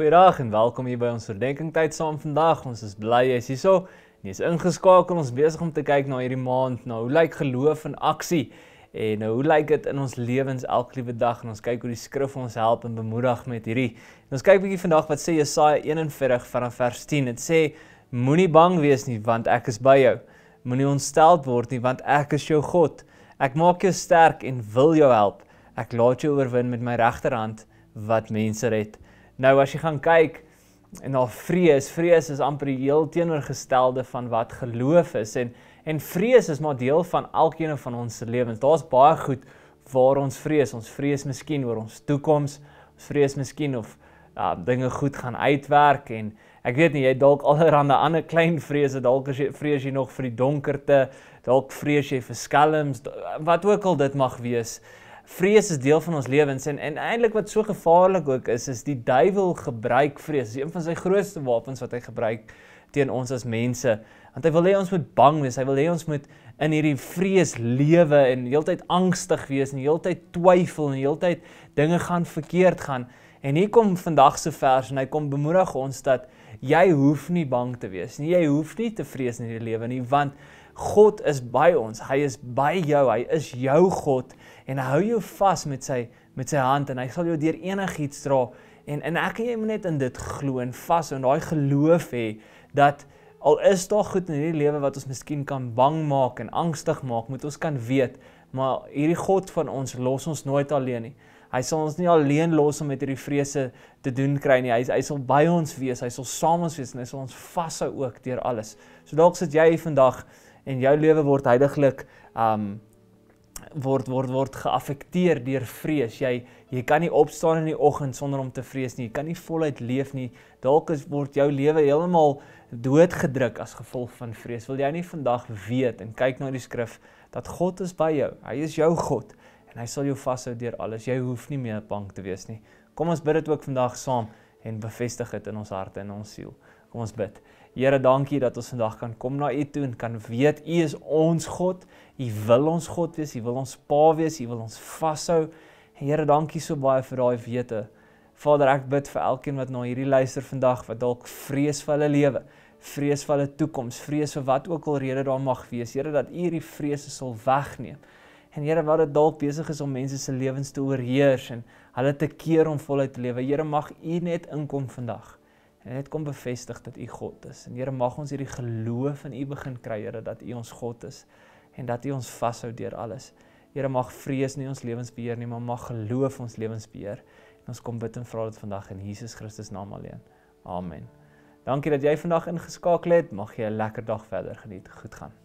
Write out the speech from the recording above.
Goeiedag en welkom hier by ons verdenkingtyd saam vandag. Ons is bly jy's hier. So, jy's ingeskakel. Ons besig om te kyk na hierdie maand, na hoe lyk geloof in aksie en nou, hoe lyk dit in ons lewens elke liewe dag en ons kyk hoe die skrif ons help en bemoedig met hierdie. En ons kyk bietjie vandag wat sê Jesaja 41 vanaf vers 10. Dit sê moenie bang wees nie want ek is by jou. Moenie ontsteld word nie want ek is jou God. Ek maak jou sterk en wil jou help. Ek laat jou oorwin met my regterhand wat mense red. Nou as jy gaan kyk en na vrees, vrees is amper die heel teenoorgestelde van wat geloof is en en vrees is maar deel van elkeen van ons se lewens. Daar's baie goed waar ons vrees. Ons vrees miskien oor ons toekoms, ons vrees miskien of uh, dinge goed gaan uitwerk en ek weet nie, jy dalk allerlei ander klein vrese, dalk as jy vrees jy nog vir die donkerte, dalk vrees jy vir skelms, wat ook al dit mag wees vrees is deel van ons lewens en en eintlik wat so gevaarlik ook is is die duiwel gebruik vrees. Dit is een van sy grootste wapens wat hy gebruik teen ons as mense. Want hy wil hê ons moet bang wees. Hy wil hê ons moet in hierdie vrees lewe en heeltyd angstig wees en heeltyd twyfel en heeltyd dinge gaan verkeerd gaan. En hier kom vandag se vers en hy kom bemoedig ons dat jy hoef nie bang te wees nie. Jy hoef nie te vrees in hierdie lewe nie want God is by ons. Hy is by jou. Hy is jou God en hy hou jou vas met sy met sy hand en hy sal jou deur enigiets dra en en ek en jy moet net in dit glo en vas en daai geloof hê dat al is daar goed in hierdie lewe wat ons miskien kan bang maak en angstig maak, moet ons kan weet maar hierdie God van ons los ons nooit alleen nie. Hy sal ons nie alleen los om met hierdie vrese te doen kry nie. Hy hy sal by ons wees. Hy sal saam ons wees en hy sal ons vashou ook deur alles. So dalk sit jy vandag en jou lewe word heiliglik um word word word geaffekteer deur vrees. Jy jy kan nie opstaan in die oggend sonder om te vrees nie. Jy kan nie voluit leef nie. Dalk is word jou lewe heeltemal doodgedruk as gevolg van vrees. Wil jy nie vandag weet en kyk na die skrif dat God is by jou. Hy is jou God en hy sal jou vashou deur alles. Jy hoef nie meer bang te wees nie. Kom ons bid dit ook vandag saam en bevestig dit in ons harte en in ons siel. Kom ons bid. Here, dankie dat ons vandag kan kom na U toe en kan weet U is ons God. U wil ons God wees, U wil ons Pa wees, U wil ons vashou. Here, dankie so baie vir daai wete. Vader, ek bid vir elkeen wat na hierdie luister vandag wat dalk vrees vir hulle lewe, vrees vir hulle toekoms, vrees vir wat ook al rede daar mag wees. Here, dat U hierdie vrese sal wegneem. En Here, wat dit dalk besig is om mense se lewens te oorheers en hulle te keer om voluit te lewe. Here, mag U net inkom vandag. En net kom bevestig dat U God is. En Here, mag ons hierdie geloof in U begin kry, Here, dat U ons God is en dat U ons vashou deur alles. Here, mag vrees nie ons lewens beheer nie, maar mag geloof ons lewens beheer. En ons kom bid en vra dit vandag in Jesus Christus naam alleen. Amen. Dankie dat jy vandag ingeskakel het. Mag jy 'n lekker dag verder geniet. Goed gaan.